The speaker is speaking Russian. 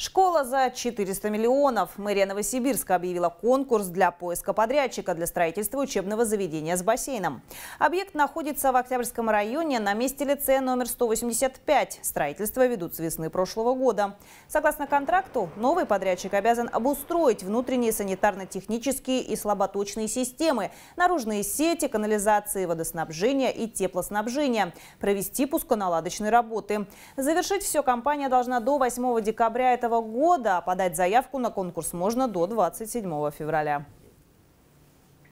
Школа за 400 миллионов. Мэрия Новосибирска объявила конкурс для поиска подрядчика для строительства учебного заведения с бассейном. Объект находится в Октябрьском районе на месте лицея номер 185. Строительство ведут с весны прошлого года. Согласно контракту, новый подрядчик обязан обустроить внутренние санитарно-технические и слаботочные системы, наружные сети, канализации, водоснабжения и теплоснабжения, провести пусконаладочные работы. Завершить все компания должна до 8 декабря этого года. Подать заявку на конкурс можно до 27 февраля.